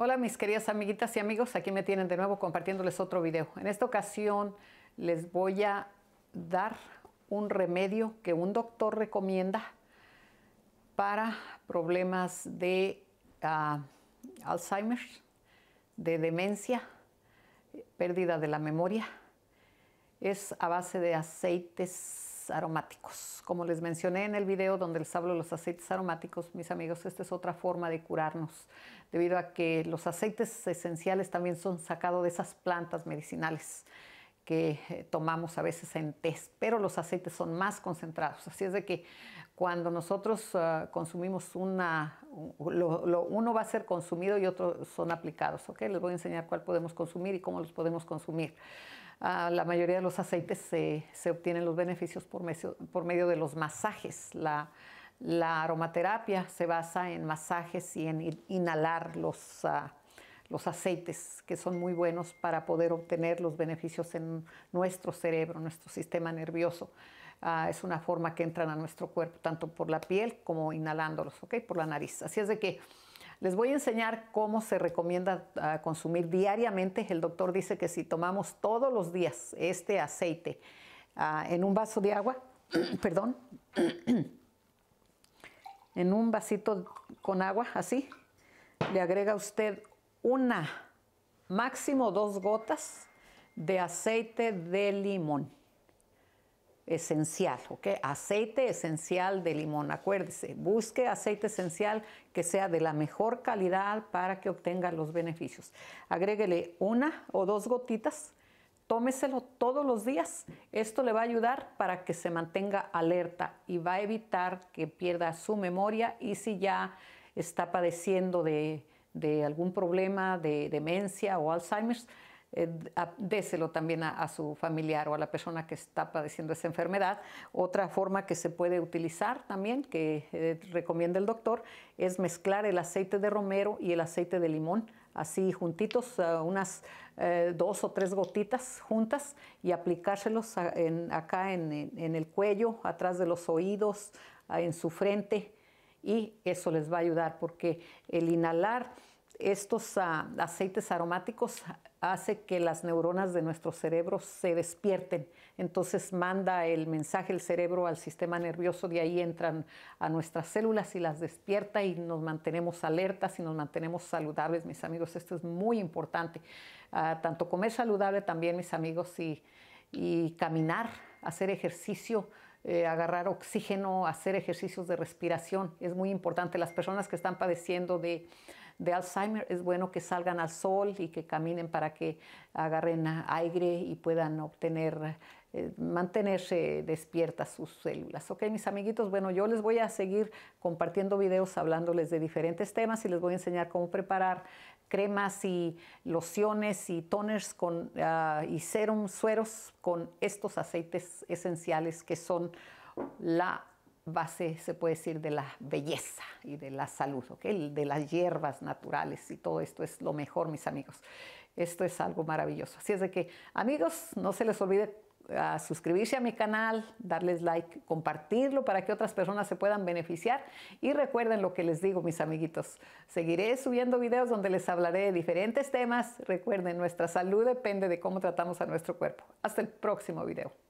Hola mis queridas amiguitas y amigos, aquí me tienen de nuevo compartiéndoles otro video. En esta ocasión les voy a dar un remedio que un doctor recomienda para problemas de ah, Alzheimer, de demencia, pérdida de la memoria. Es a base de aceites aromáticos. Como les mencioné en el video donde les hablo de los aceites aromáticos, mis amigos, esta es otra forma de curarnos, debido a que los aceites esenciales también son sacados de esas plantas medicinales que eh, tomamos a veces en test, pero los aceites son más concentrados. Así es de que cuando nosotros ah, consumimos una, uno va a ser consumido y otro son aplicados. Okay, Les voy a enseñar cuál podemos consumir y cómo los podemos consumir. Ah, la mayoría de los aceites se, obtienen los beneficios por, medio de los masajes. La, aromaterapia se basa en masajes y en inhalar los, ah, los aceites, que son muy buenos para poder obtener los beneficios en nuestro cerebro, nuestro sistema nervioso. Ah, es una forma que entran a nuestro cuerpo, tanto por la piel como inhalándolos, ¿ok? Por la nariz. Así es de que les voy a enseñar cómo se recomienda ah, consumir diariamente. El doctor dice que si tomamos todos los días este aceite ah, en un vaso de agua, perdón, en un vasito con agua, así, le agrega usted una, máximo dos gotas de aceite de limón esencial, ¿ok? Aceite esencial de limón, acuérdese, busque aceite esencial que sea de la mejor calidad para que obtenga los beneficios. Agréguele una o dos gotitas, tómeselo todos los días, esto le va a ayudar para que se mantenga alerta y va a evitar que pierda su memoria y si ya está padeciendo de, de algún problema de demencia o Alzheimer's, eh, déselo también a, su familiar o a la persona que está padeciendo esa enfermedad. Otra forma que se puede utilizar también, que eh, recomienda el doctor, es mezclar el aceite de romero y el aceite de limón así juntitos, eh, unas dos o tres gotitas juntas y aplicárselos acá en, el cuello, atrás de los oídos, en su frente y eso les va a ayudar porque el inhalar estos ah, aceites aromáticos hace que las neuronas de nuestro cerebro se despierten. Entonces manda el mensaje el cerebro al sistema nervioso, de ahí entran a nuestras células y las despierta y nos mantenemos alertas y nos mantenemos saludables, mis amigos. Esto es muy importante. Ah, tanto comer saludable también, mis amigos, y, caminar, hacer ejercicio. Eh, agarrar oxígeno, hacer ejercicios de respiración. Es muy importante. Las personas que están padeciendo de de Alzheimer, es bueno que salgan al sol y que caminen para que agarren aire y puedan obtener eh, mantenerse despiertas sus células. Ok, mis amiguitos, bueno, yo les voy a seguir compartiendo videos hablándoles de diferentes temas y les voy a enseñar cómo preparar cremas y lociones y toners con, ah, y serum sueros con estos aceites esenciales que son la base se puede decir, de la belleza y de la salud, de las hierbas naturales y todo esto es lo mejor, mis amigos. Esto es algo maravilloso. Así es de que, amigos, no se les olvide ah, suscribirse a mi canal, darles like, compartirlo para que otras personas se puedan beneficiar. Y recuerden lo que les digo, mis amiguitos. Seguiré subiendo videos donde les hablaré de diferentes temas. Recuerden, nuestra salud depende de cómo tratamos a nuestro cuerpo. Hasta el próximo video.